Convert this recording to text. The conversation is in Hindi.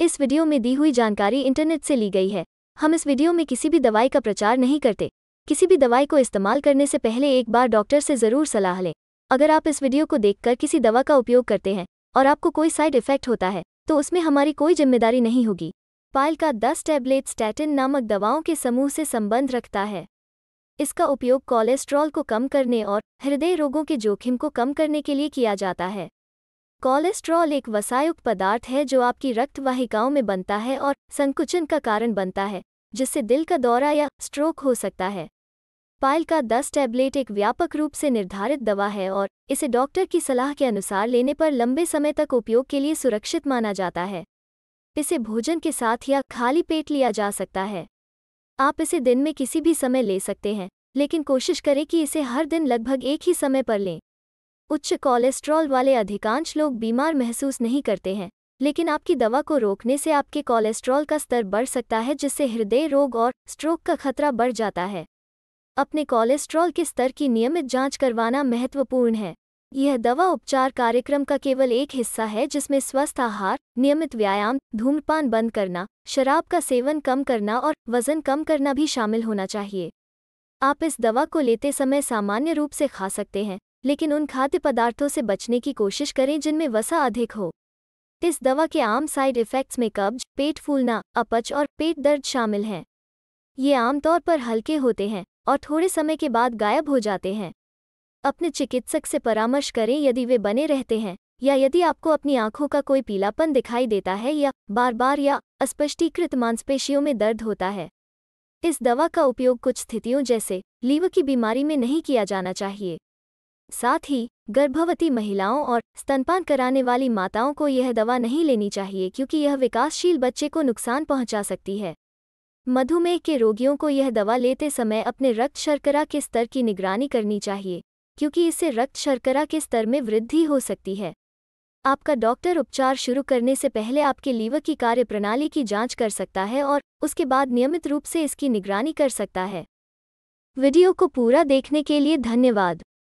इस वीडियो में दी हुई जानकारी इंटरनेट से ली गई है हम इस वीडियो में किसी भी दवाई का प्रचार नहीं करते किसी भी दवाई को इस्तेमाल करने से पहले एक बार डॉक्टर से ज़रूर सलाह लें अगर आप इस वीडियो को देखकर किसी दवा का उपयोग करते हैं और आपको कोई साइड इफेक्ट होता है तो उसमें हमारी कोई जिम्मेदारी नहीं होगी पायल का 10 टैबलेट स्टैटिन नामक दवाओं के समूह से संबंध रखता है इसका उपयोग कोलेस्ट्रॉल को कम करने और हृदय रोगों के जोखिम को कम करने के लिए किया जाता है कोलेस्ट्रॉल एक वसायुक्त पदार्थ है जो आपकी रक्त वाहिकाओं में बनता है और संकुचन का कारण बनता है जिससे दिल का दौरा या स्ट्रोक हो सकता है पाइल का दस टैबलेट एक व्यापक रूप से निर्धारित दवा है और इसे डॉक्टर की सलाह के अनुसार लेने पर लंबे समय तक उपयोग के लिए सुरक्षित माना जाता है इसे भोजन के साथ या खाली पेट लिया जा सकता है आप इसे दिन में किसी भी समय ले सकते हैं लेकिन कोशिश करें कि इसे हर दिन लगभग एक ही समय पर लें उच्च कोलेस्ट्रॉल वाले अधिकांश लोग बीमार महसूस नहीं करते हैं लेकिन आपकी दवा को रोकने से आपके कोलेस्ट्रॉल का स्तर बढ़ सकता है जिससे हृदय रोग और स्ट्रोक का खतरा बढ़ जाता है अपने कोलेस्ट्रॉल के स्तर की नियमित जांच करवाना महत्वपूर्ण है यह दवा उपचार कार्यक्रम का केवल एक हिस्सा है जिसमें स्वस्थ आहार नियमित व्यायाम धूम्रपान बंद करना शराब का सेवन कम करना और वजन कम करना भी शामिल होना चाहिए आप इस दवा को लेते समय सामान्य रूप से खा सकते हैं लेकिन उन खाद्य पदार्थों से बचने की कोशिश करें जिनमें वसा अधिक हो इस दवा के आम साइड इफ़ेक्ट्स में कब्ज पेट फूलना अपच और पेट दर्द शामिल हैं ये आमतौर पर हल्के होते हैं और थोड़े समय के बाद गायब हो जाते हैं अपने चिकित्सक से परामर्श करें यदि वे बने रहते हैं या यदि आपको अपनी आंखों का कोई पीलापन दिखाई देता है या बार बार या अस्पष्टीकृत मांसपेशियों में दर्द होता है इस दवा का उपयोग कुछ स्थितियों जैसे लीवर की बीमारी में नहीं किया जाना चाहिए साथ ही गर्भवती महिलाओं और स्तनपान कराने वाली माताओं को यह दवा नहीं लेनी चाहिए क्योंकि यह विकासशील बच्चे को नुकसान पहुंचा सकती है मधुमेह के रोगियों को यह दवा लेते समय अपने रक्त शर्करा के स्तर की निगरानी करनी चाहिए क्योंकि इससे रक्त शर्करा के स्तर में वृद्धि हो सकती है आपका डॉक्टर उपचार शुरू करने से पहले आपके लीवर की कार्यप्रणाली की जांच कर सकता है और उसके बाद नियमित रूप से इसकी निगरानी कर सकता है वीडियो को पूरा देखने के लिए धन्यवाद